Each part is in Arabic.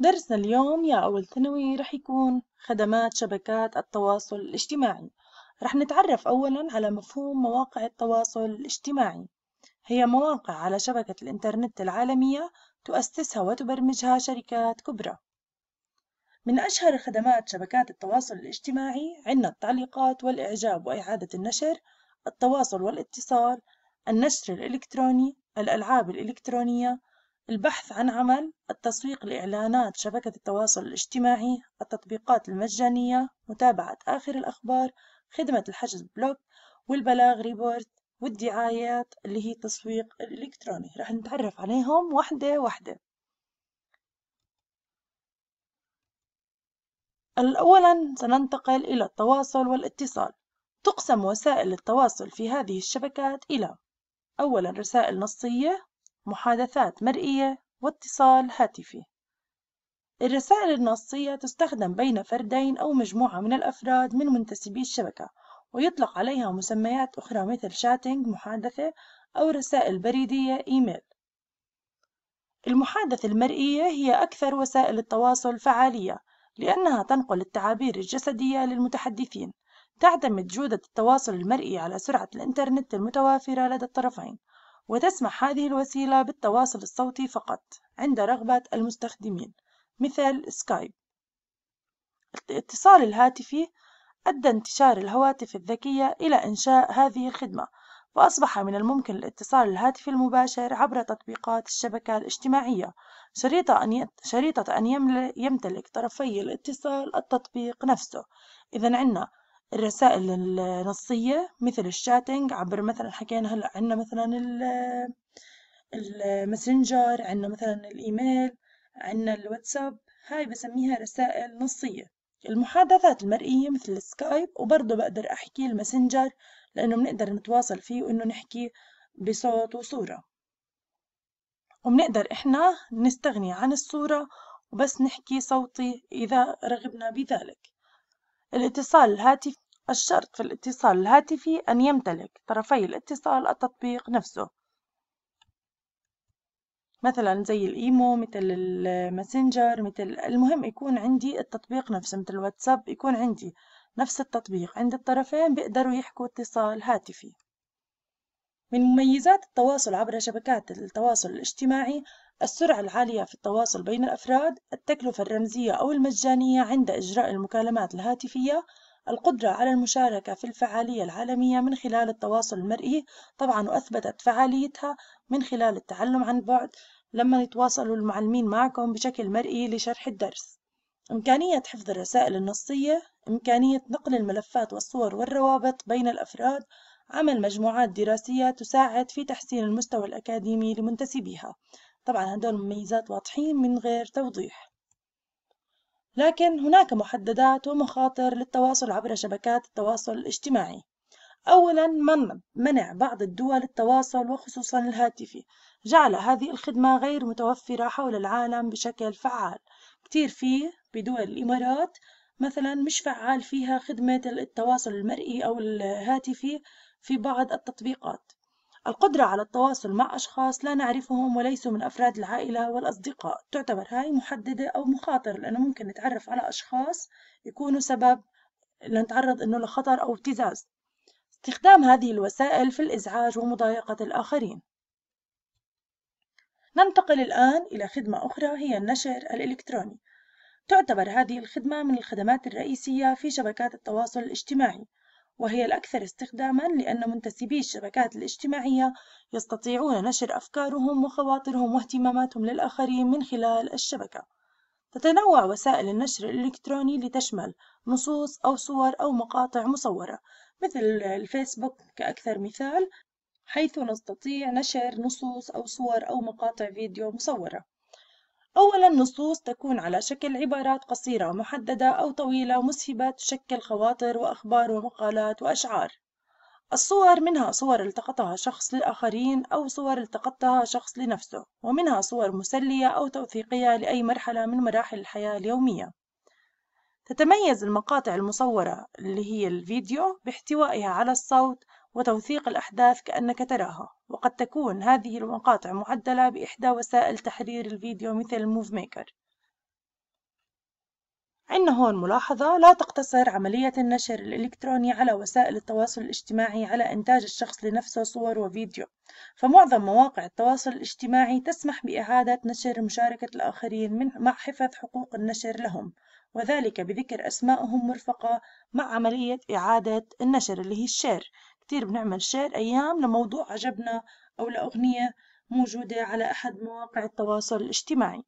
درسنا اليوم يا أول ثانوي رح يكون خدمات شبكات التواصل الاجتماعي رح نتعرف أولا على مفهوم مواقع التواصل الاجتماعي هي مواقع على شبكة الإنترنت العالمية تؤسسها وتبرمجها شركات كبرى من أشهر خدمات شبكات التواصل الاجتماعي عنا التعليقات والإعجاب وإعادة النشر التواصل والاتصال النشر الإلكتروني الألعاب الإلكترونية البحث عن عمل التسويق لإعلانات شبكة التواصل الاجتماعي التطبيقات المجانية متابعة آخر الأخبار خدمة الحجز بلوك والبلاغ ريبورت والدعايات اللي هي التسويق الإلكتروني رح نتعرف عليهم واحدة واحدة أولا سننتقل إلى التواصل والاتصال تقسم وسائل التواصل في هذه الشبكات إلى أولا رسائل نصية محادثات مرئية واتصال هاتفي الرسائل النصية تستخدم بين فردين أو مجموعة من الأفراد من منتسبي الشبكة ويطلق عليها مسميات أخرى مثل شاتنج محادثة أو رسائل بريدية إيميل المحادثة المرئية هي أكثر وسائل التواصل فعالية لأنها تنقل التعابير الجسدية للمتحدثين تعتمد جودة التواصل المرئي على سرعة الإنترنت المتوافرة لدى الطرفين وتسمح هذه الوسيلة بالتواصل الصوتي فقط عند رغبة المستخدمين مثل سكايب الاتصال الهاتفي أدى انتشار الهواتف الذكية إلى إنشاء هذه الخدمة وأصبح من الممكن الاتصال الهاتفي المباشر عبر تطبيقات الشبكة الاجتماعية شريطة أن, شريطة أن يمتلك طرفي الاتصال التطبيق نفسه إذا عنا الرسائل النصية مثل الشاتنج عبر مثلا حكينا هلا عنا مثلا الماسنجر عنا مثلا الإيميل عنا الواتساب هاي بسميها رسائل نصية المحادثات المرئية مثل السكايب وبرضه بقدر أحكي الماسنجر لأنه بنقدر نتواصل فيه وإنه نحكي بصوت وصورة وبنقدر إحنا نستغني عن الصورة وبس نحكي صوتي إذا رغبنا بذلك الاتصال الهاتفي الشرط في الاتصال الهاتفي أن يمتلك طرفي الاتصال التطبيق نفسه مثلا زي الإيمو مثل الماسنجر مثل المهم يكون عندي التطبيق نفسه مثل الواتساب يكون عندي نفس التطبيق عند الطرفين بيقدروا يحكوا اتصال هاتفي من مميزات التواصل عبر شبكات التواصل الاجتماعي السرعة العالية في التواصل بين الأفراد، التكلفة الرمزية أو المجانية عند إجراء المكالمات الهاتفية، القدرة على المشاركة في الفعالية العالمية من خلال التواصل المرئي، طبعًا وأثبتت فعاليتها من خلال التعلم عن بعد لما يتواصلوا المعلمين معكم بشكل مرئي لشرح الدرس. إمكانية حفظ الرسائل النصية، إمكانية نقل الملفات والصور والروابط بين الأفراد. عمل مجموعات دراسية تساعد في تحسين المستوى الأكاديمي لمنتسبيها طبعا هدول مميزات واضحين من غير توضيح لكن هناك محددات ومخاطر للتواصل عبر شبكات التواصل الاجتماعي أولا منع بعض الدول التواصل وخصوصا الهاتفي جعل هذه الخدمة غير متوفرة حول العالم بشكل فعال كتير فيه بدول الإمارات مثلا مش فعال فيها خدمة التواصل المرئي أو الهاتفي في بعض التطبيقات القدرة على التواصل مع أشخاص لا نعرفهم وليسوا من أفراد العائلة والأصدقاء تعتبر هاي محددة أو مخاطر لأنه ممكن نتعرف على أشخاص يكونوا سبب لنتعرض إنه لخطر أو ابتزاز استخدام هذه الوسائل في الإزعاج ومضايقة الآخرين ننتقل الآن إلى خدمة أخرى هي النشر الإلكتروني تعتبر هذه الخدمة من الخدمات الرئيسية في شبكات التواصل الاجتماعي وهي الأكثر استخدامًا لأن منتسبي الشبكات الاجتماعية يستطيعون نشر أفكارهم وخواطرهم واهتماماتهم للآخرين من خلال الشبكة. تتنوع وسائل النشر الإلكتروني لتشمل نصوص أو صور أو مقاطع مصورة مثل الفيسبوك كأكثر مثال حيث نستطيع نشر نصوص أو صور أو مقاطع فيديو مصورة. أولا النصوص تكون على شكل عبارات قصيرة محددة أو طويلة مسهبة تشكل خواطر وأخبار ومقالات وأشعار الصور منها صور التقطها شخص للآخرين أو صور التقطها شخص لنفسه ومنها صور مسلية أو توثيقية لأي مرحلة من مراحل الحياة اليومية تتميز المقاطع المصورة اللي هي الفيديو باحتوائها على الصوت وتوثيق الأحداث كأنك تراها وقد تكون هذه المقاطع معدلة بإحدى وسائل تحرير الفيديو مثل موف ميكر عندنا هون ملاحظة لا تقتصر عملية النشر الإلكتروني على وسائل التواصل الاجتماعي على إنتاج الشخص لنفسه صور وفيديو فمعظم مواقع التواصل الاجتماعي تسمح بإعادة نشر مشاركة الآخرين من مع حفظ حقوق النشر لهم وذلك بذكر أسمائهم مرفقة مع عملية إعادة النشر اللي هي الشير كتير بنعمل شير أيام لموضوع عجبنا أو لأغنية موجودة على أحد مواقع التواصل الاجتماعي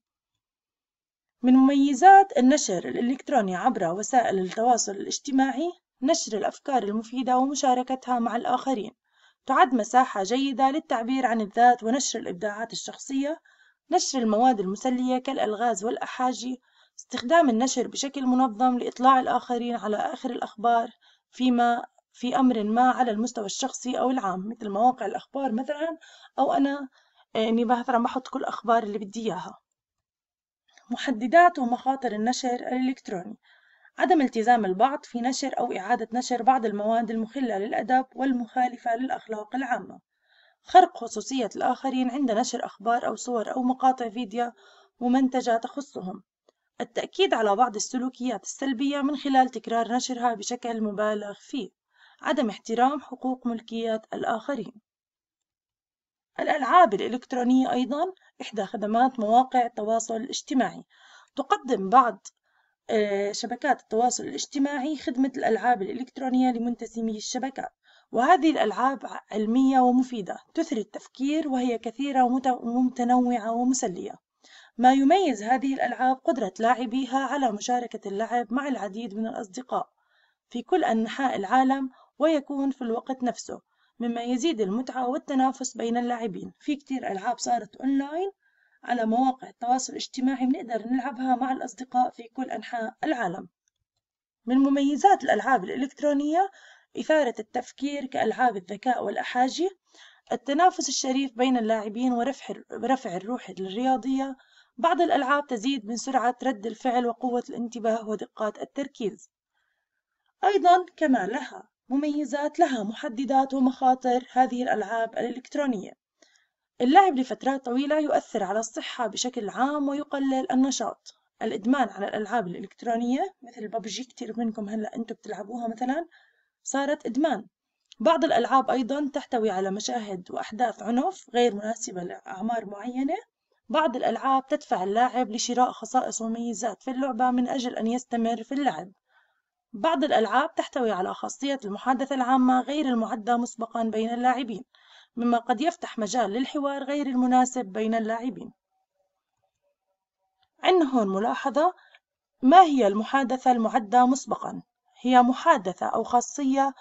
من مميزات النشر الإلكتروني عبر وسائل التواصل الاجتماعي نشر الأفكار المفيدة ومشاركتها مع الآخرين تعد مساحة جيدة للتعبير عن الذات ونشر الإبداعات الشخصية نشر المواد المسلية كالألغاز والأحاجي استخدام النشر بشكل منظم لإطلاع الآخرين على آخر الأخبار فيما في أمر ما على المستوى الشخصي أو العام مثل مواقع الأخبار مثلا أو أنا آه، إني مثلا بحط كل الأخبار اللي بدي إياها محددات ومخاطر النشر الإلكتروني عدم التزام البعض في نشر أو إعادة نشر بعض المواد المخلة للأدب والمخالفة للأخلاق العامة خرق خصوصية الآخرين عند نشر أخبار أو صور أو مقاطع فيديو ممنتجة تخصهم التأكيد على بعض السلوكيات السلبية من خلال تكرار نشرها بشكل مبالغ فيه عدم احترام حقوق ملكيات الآخرين الألعاب الإلكترونية أيضا إحدى خدمات مواقع التواصل الاجتماعي تقدم بعض آه، شبكات التواصل الاجتماعي خدمة الألعاب الإلكترونية لمنتسمي الشبكات وهذه الألعاب علمية ومفيدة تثري التفكير وهي كثيرة ومتنوعة ومسلية ما يميز هذه الألعاب قدرة لاعبيها على مشاركة اللعب مع العديد من الأصدقاء في كل أنحاء العالم ويكون في الوقت نفسه مما يزيد المتعة والتنافس بين اللاعبين في كتير ألعاب صارت أونلاين على مواقع التواصل الاجتماعي بنقدر نلعبها مع الأصدقاء في كل أنحاء العالم من مميزات الألعاب الإلكترونية إثارة التفكير كألعاب الذكاء والأحاجي التنافس الشريف بين اللاعبين ورفع الروح الرياضية بعض الألعاب تزيد من سرعة رد الفعل وقوة الانتباه ودقات التركيز أيضا كما لها مميزات لها محددات ومخاطر هذه الألعاب الإلكترونية اللعب لفترات طويلة يؤثر على الصحة بشكل عام ويقلل النشاط الإدمان على الألعاب الإلكترونية مثل ببجي كتير منكم هلأ أنتم بتلعبوها مثلا صارت إدمان بعض الألعاب أيضا تحتوي على مشاهد وأحداث عنف غير مناسبة لأعمار معينة بعض الألعاب تدفع اللاعب لشراء خصائص وميزات في اللعبة من أجل أن يستمر في اللعب بعض الألعاب تحتوي على خاصية المحادثة العامة غير المعدة مسبقا بين اللاعبين مما قد يفتح مجال للحوار غير المناسب بين اللاعبين عندنا هون ملاحظة ما هي المحادثة المعدة مسبقا؟ هي محادثة أو خاصية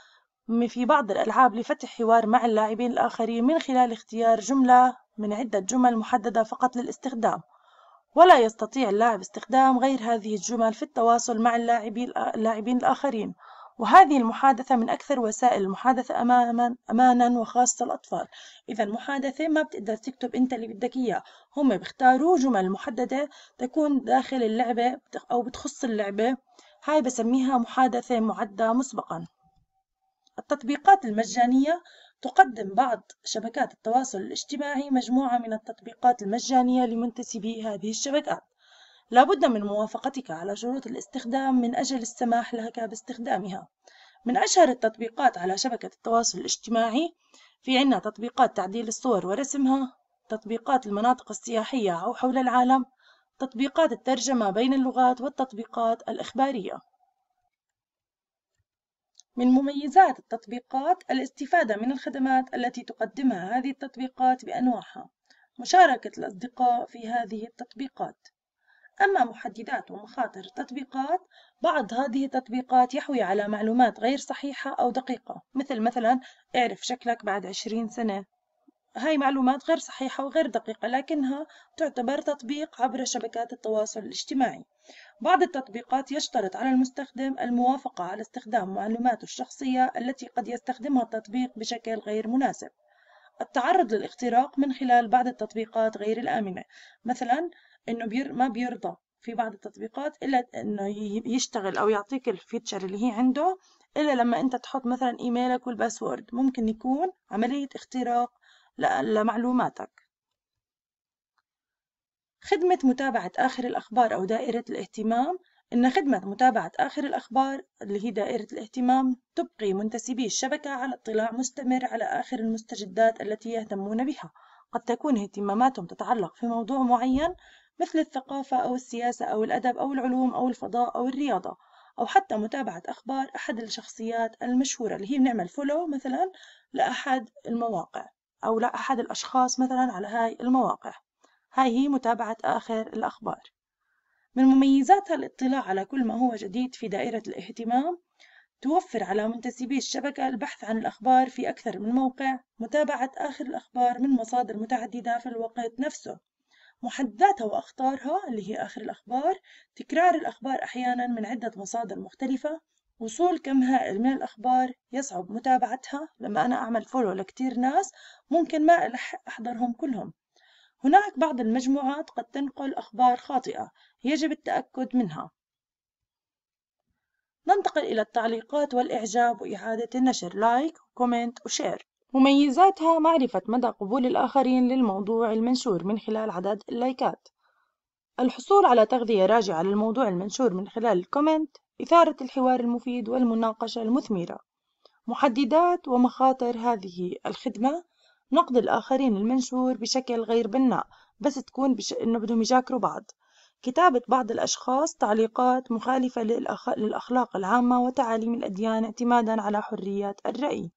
في بعض الألعاب لفتح حوار مع اللاعبين الآخرين من خلال اختيار جملة من عدة جمل محددة فقط للاستخدام ولا يستطيع اللاعب استخدام غير هذه الجمل في التواصل مع اللاعبين الآخرين وهذه المحادثة من أكثر وسائل المحادثة أماما أمانا وخاصة الأطفال إذا المحادثة ما بتقدر تكتب أنت اللي بدك إياه هم بيختاروا جمل محددة تكون داخل اللعبة أو بتخص اللعبة هاي بسميها محادثة معدة مسبقا التطبيقات المجانية تقدم بعض شبكات التواصل الاجتماعي مجموعة من التطبيقات المجانية لمنتسبي هذه الشبكات لابد من موافقتك على شروط الاستخدام من أجل السماح لك باستخدامها من أشهر التطبيقات على شبكة التواصل الاجتماعي في عنا تطبيقات تعديل الصور ورسمها تطبيقات المناطق السياحية أو حول العالم تطبيقات الترجمة بين اللغات والتطبيقات الإخبارية من مميزات التطبيقات الاستفادة من الخدمات التي تقدمها هذه التطبيقات بأنواعها مشاركة الأصدقاء في هذه التطبيقات أما محددات ومخاطر التطبيقات بعض هذه التطبيقات يحوي على معلومات غير صحيحة أو دقيقة مثل مثلا اعرف شكلك بعد عشرين سنة هاي معلومات غير صحيحة وغير دقيقة لكنها تعتبر تطبيق عبر شبكات التواصل الاجتماعي بعض التطبيقات يشترط على المستخدم الموافقة على استخدام معلوماته الشخصية التي قد يستخدمها التطبيق بشكل غير مناسب التعرض للاختراق من خلال بعض التطبيقات غير الآمنة مثلا إنه بير ما بيرضى في بعض التطبيقات إلا إنه يشتغل أو يعطيك الفيتشر اللي هي عنده إلا لما أنت تحط مثلا إيميلك والباسورد ممكن يكون عملية اختراق لمعلوماتك خدمة متابعة آخر الأخبار أو دائرة الاهتمام إن خدمة متابعة آخر الأخبار اللي هي دائرة الاهتمام تبقي منتسبي الشبكة على اطلاع مستمر على آخر المستجدات التي يهتمون بها قد تكون اهتماماتهم تتعلق في موضوع معين مثل الثقافة أو السياسة أو الأدب أو العلوم أو الفضاء أو الرياضة أو حتى متابعة أخبار أحد الشخصيات المشهورة اللي هي بنعمل فولو مثلا لأحد المواقع أو لأحد الأشخاص مثلا على هاي المواقع هاي هي متابعة آخر الأخبار من مميزاتها الاطلاع على كل ما هو جديد في دائرة الاهتمام توفر على منتسبي الشبكة البحث عن الأخبار في أكثر من موقع متابعة آخر الأخبار من مصادر متعددة في الوقت نفسه محدداتها وأخطارها اللي هي آخر الأخبار تكرار الأخبار أحيانا من عدة مصادر مختلفة وصول كم هائل من الأخبار يصعب متابعتها لما أنا أعمل فولو لكتير ناس ممكن ما ألحق أحضرهم كلهم هناك بعض المجموعات قد تنقل أخبار خاطئة يجب التأكد منها ننتقل إلى التعليقات والإعجاب وإعادة النشر لايك وكومنت وشير مميزاتها معرفة مدى قبول الآخرين للموضوع المنشور من خلال عدد اللايكات الحصول على تغذية راجعة للموضوع المنشور من خلال الكومنت إثارة الحوار المفيد والمناقشة المثمرة محددات ومخاطر هذه الخدمة نقد الآخرين المنشور بشكل غير بناء بس تكون بش... إنه بدهم يجاكروا بعض كتابة بعض الأشخاص تعليقات مخالفة للأخ... للأخلاق العامة وتعاليم الأديان اعتمادا على حرية الرأي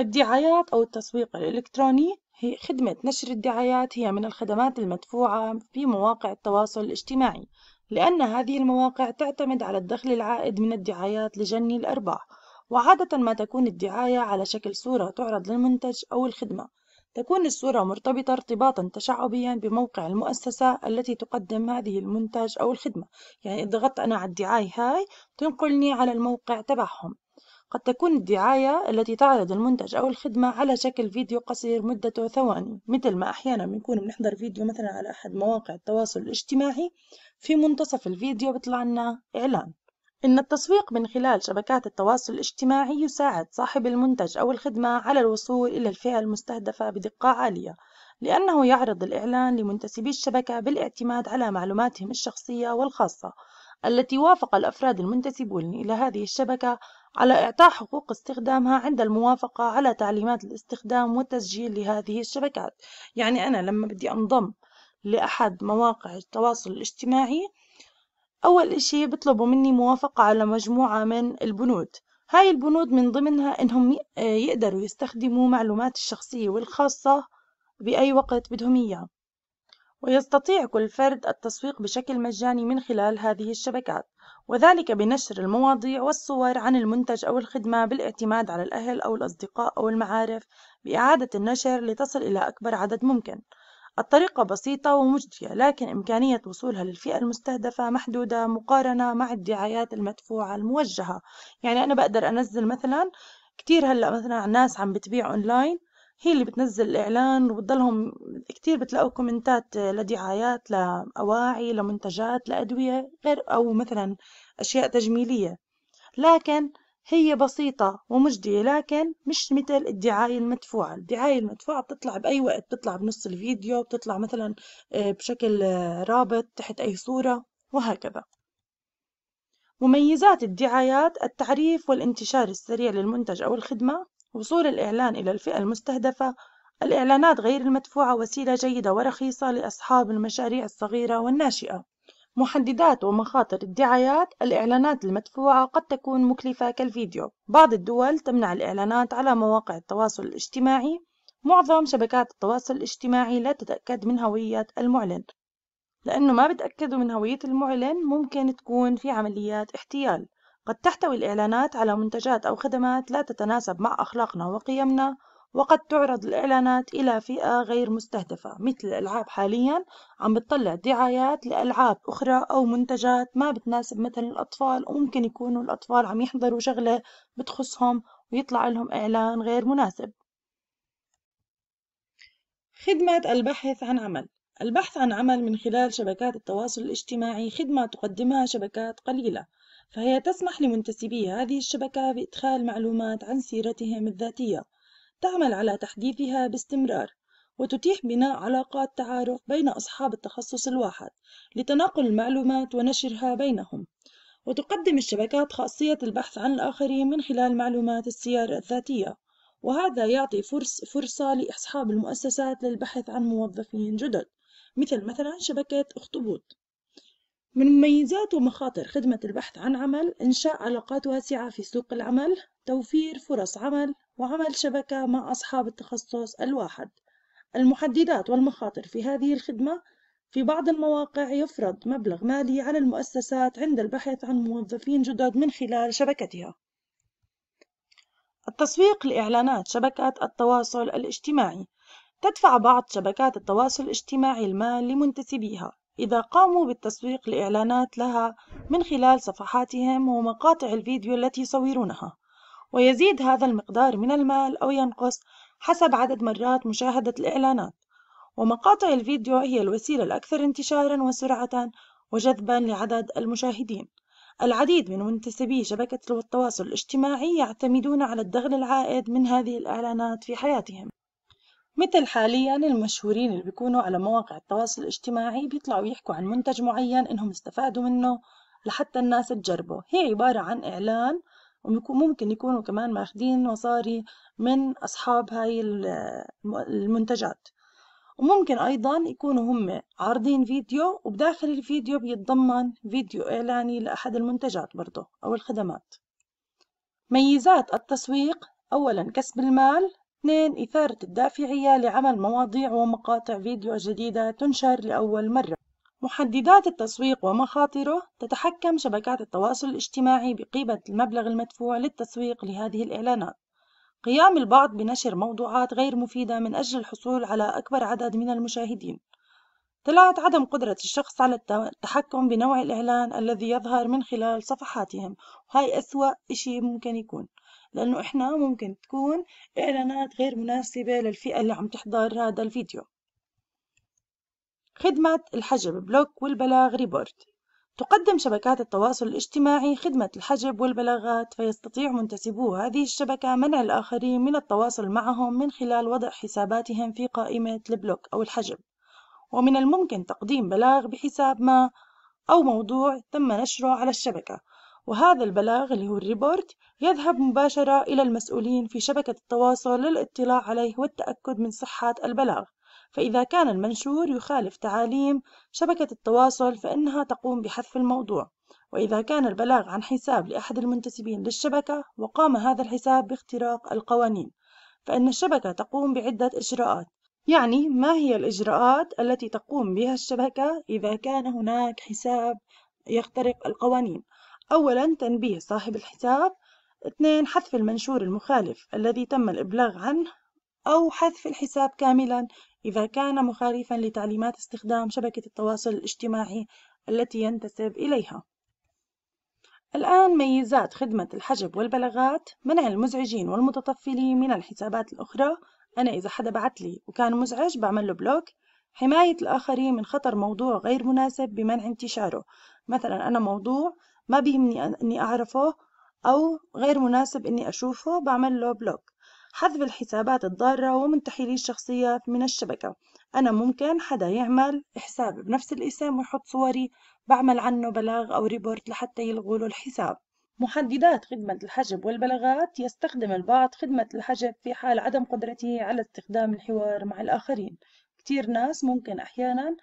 الدعايات أو التسويق الإلكتروني هي خدمة نشر الدعايات هي من الخدمات المدفوعة في مواقع التواصل الاجتماعي لأن هذه المواقع تعتمد على الدخل العائد من الدعايات لجني الأرباح وعادة ما تكون الدعاية على شكل صورة تعرض للمنتج أو الخدمة تكون الصورة مرتبطة ارتباطا تشعبيا بموقع المؤسسة التي تقدم هذه المنتج أو الخدمة يعني إذا ضغطت أنا على الدعاية هاي تنقلني على الموقع تبعهم قد تكون الدعاية التي تعرض المنتج أو الخدمة على شكل فيديو قصير مدته ثواني مثل ما أحيانا بنكون بنحضر فيديو مثلا على أحد مواقع التواصل الاجتماعي في منتصف الفيديو بيطلع لنا إعلان إن التسويق من خلال شبكات التواصل الاجتماعي يساعد صاحب المنتج أو الخدمة على الوصول إلى الفئة المستهدفة بدقة عالية لأنه يعرض الإعلان لمنتسبي الشبكة بالاعتماد على معلوماتهم الشخصية والخاصة التي وافق الأفراد المنتسبون إلى هذه الشبكة على إعطاء حقوق استخدامها عند الموافقة على تعليمات الاستخدام والتسجيل لهذه الشبكات يعني أنا لما بدي أنضم لأحد مواقع التواصل الاجتماعي أول إشي بيطلبوا مني موافقة على مجموعة من البنود هاي البنود من ضمنها إنهم يقدروا يستخدموا معلوماتي الشخصية والخاصة بأي وقت بدهم إياه ويستطيع كل فرد التسويق بشكل مجاني من خلال هذه الشبكات وذلك بنشر المواضيع والصور عن المنتج أو الخدمة بالاعتماد على الأهل أو الأصدقاء أو المعارف بإعادة النشر لتصل إلى أكبر عدد ممكن. الطريقة بسيطة ومجدية، لكن إمكانية وصولها للفئة المستهدفة محدودة مقارنة مع الدعايات المدفوعة الموجهة، يعني أنا بقدر أنزل مثلا كتير هلأ مثلا ناس عم بتبيع أونلاين. هي اللي بتنزل الإعلان وبتضلهم كتير بتلاقوا كومنتات لدعايات لأواعي لمنتجات لأدوية غير أو مثلا أشياء تجميلية لكن هي بسيطة ومجدية لكن مش مثل الدعاية المدفوعة الدعاية المدفوعة بتطلع بأي وقت بتطلع بنص الفيديو بتطلع مثلا آه، بشكل آه، رابط تحت أي صورة وهكذا مميزات الدعايات التعريف والانتشار السريع للمنتج أو الخدمة وصول الإعلان إلى الفئة المستهدفة الإعلانات غير المدفوعة وسيلة جيدة ورخيصة لأصحاب المشاريع الصغيرة والناشئة محددات ومخاطر الدعايات الإعلانات المدفوعة قد تكون مكلفة كالفيديو بعض الدول تمنع الإعلانات على مواقع التواصل الاجتماعي معظم شبكات التواصل الاجتماعي لا تتأكد من هوية المعلن لأنه ما بتأكدوا من هوية المعلن ممكن تكون في عمليات احتيال قد تحتوي الإعلانات على منتجات أو خدمات لا تتناسب مع أخلاقنا وقيمنا وقد تعرض الإعلانات إلى فئة غير مستهدفة مثل الألعاب حاليا عم بتطلع دعايات لألعاب أخرى أو منتجات ما بتناسب مثلا الأطفال وممكن يكونوا الأطفال عم يحضروا شغلة بتخصهم ويطلع لهم إعلان غير مناسب خدمة البحث عن عمل البحث عن عمل من خلال شبكات التواصل الاجتماعي خدمة تقدمها شبكات قليلة فهي تسمح لمنتسبي هذه الشبكة بإدخال معلومات عن سيرتهم الذاتية تعمل على تحديثها باستمرار وتتيح بناء علاقات تعارف بين أصحاب التخصص الواحد لتناقل المعلومات ونشرها بينهم وتقدم الشبكات خاصية البحث عن الآخرين من خلال معلومات السير الذاتية وهذا يعطي فرص فرصة لأصحاب المؤسسات للبحث عن موظفين جدد مثل مثلا شبكة أخطبوط من مميزات ومخاطر خدمة البحث عن عمل إنشاء علاقات واسعة في سوق العمل، توفير فرص عمل، وعمل شبكة مع أصحاب التخصص الواحد. المحددات والمخاطر في هذه الخدمة في بعض المواقع يفرض مبلغ مالي على المؤسسات عند البحث عن موظفين جدد من خلال شبكتها. التسويق لإعلانات شبكات التواصل الاجتماعي تدفع بعض شبكات التواصل الاجتماعي المال لمنتسبيها إذا قاموا بالتسويق لإعلانات لها من خلال صفحاتهم ومقاطع الفيديو التي يصورونها ويزيد هذا المقدار من المال أو ينقص حسب عدد مرات مشاهدة الإعلانات ومقاطع الفيديو هي الوسيلة الأكثر انتشارا وسرعة وجذبا لعدد المشاهدين العديد من منتسبي شبكة التواصل الاجتماعي يعتمدون على الدخل العائد من هذه الإعلانات في حياتهم مثل حاليا المشهورين اللي بيكونوا على مواقع التواصل الاجتماعي بيطلعوا يحكوا عن منتج معين انهم استفادوا منه لحتى الناس تجربه هي عبارة عن إعلان وممكن يكونوا كمان ماخدين مصاري من أصحاب هاي المنتجات وممكن أيضا يكونوا هم عارضين فيديو وبداخل الفيديو بيتضمن فيديو إعلاني لأحد المنتجات برضه أو الخدمات ميزات التسويق أولا كسب المال 2. إثارة الدافعية لعمل مواضيع ومقاطع فيديو جديدة تنشر لأول مرة محددات التسويق ومخاطره تتحكم شبكات التواصل الاجتماعي بقيمة المبلغ المدفوع للتسويق لهذه الإعلانات قيام البعض بنشر موضوعات غير مفيدة من أجل الحصول على أكبر عدد من المشاهدين طلعت عدم قدرة الشخص على التحكم بنوع الإعلان الذي يظهر من خلال صفحاتهم وهي أسوأ إشي ممكن يكون لأنه إحنا ممكن تكون إعلانات غير مناسبة للفئة اللي عم تحضر هذا الفيديو خدمة الحجب بلوك والبلاغ ريبورت تقدم شبكات التواصل الاجتماعي خدمة الحجب والبلاغات فيستطيع منتسبو هذه الشبكة منع الآخرين من التواصل معهم من خلال وضع حساباتهم في قائمة البلوك أو الحجب ومن الممكن تقديم بلاغ بحساب ما أو موضوع تم نشره على الشبكة وهذا البلاغ اللي هو الريبورت يذهب مباشرة إلى المسؤولين في شبكة التواصل للاطلاع عليه والتأكد من صحة البلاغ فإذا كان المنشور يخالف تعاليم شبكة التواصل فإنها تقوم بحذف الموضوع وإذا كان البلاغ عن حساب لأحد المنتسبين للشبكة وقام هذا الحساب باختراق القوانين فإن الشبكة تقوم بعدة إجراءات يعني ما هي الإجراءات التي تقوم بها الشبكة إذا كان هناك حساب يخترق القوانين أولا تنبيه صاحب الحساب اثنين حذف المنشور المخالف الذي تم الإبلاغ عنه أو حذف الحساب كاملا إذا كان مخالفا لتعليمات استخدام شبكة التواصل الاجتماعي التي ينتسب إليها الآن ميزات خدمة الحجب والبلاغات منع المزعجين والمتطفلين من الحسابات الأخرى أنا إذا حدا بعتلي وكان مزعج بعمل له بلوك حماية الآخرين من خطر موضوع غير مناسب بمنع انتشاره مثلا أنا موضوع ما بيهمني أني أعرفه أو غير مناسب أني أشوفه بعمل له بلوك حذف الحسابات الضارة ومن تحليل الشخصية من الشبكة أنا ممكن حدا يعمل حساب بنفس الاسم ويحط صوري بعمل عنه بلاغ أو ريبورت لحتى يلغوا له الحساب محددات خدمة الحجب والبلاغات يستخدم البعض خدمة الحجب في حال عدم قدرته على استخدام الحوار مع الآخرين كتير ناس ممكن أحيانا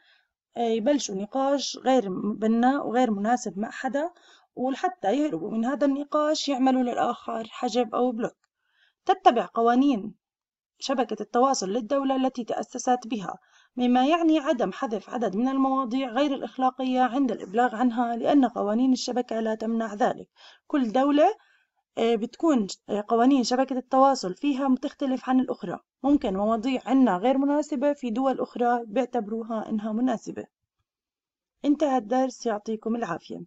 آه، يبلشوا نقاش غير بناء وغير مناسب مع حدا ولحتى يهربوا من هذا النقاش يعملوا للآخر حجب أو بلوك تتبع قوانين شبكة التواصل للدولة التي تأسست بها مما يعني عدم حذف عدد من المواضيع غير الإخلاقية عند الإبلاغ عنها لأن قوانين الشبكة لا تمنع ذلك كل دولة آه، بتكون آه، قوانين شبكة التواصل فيها بتختلف عن الأخرى ممكن مواضيع عنا غير مناسبة في دول أخرى بيعتبروها إنها مناسبة انتهى الدرس يعطيكم العافية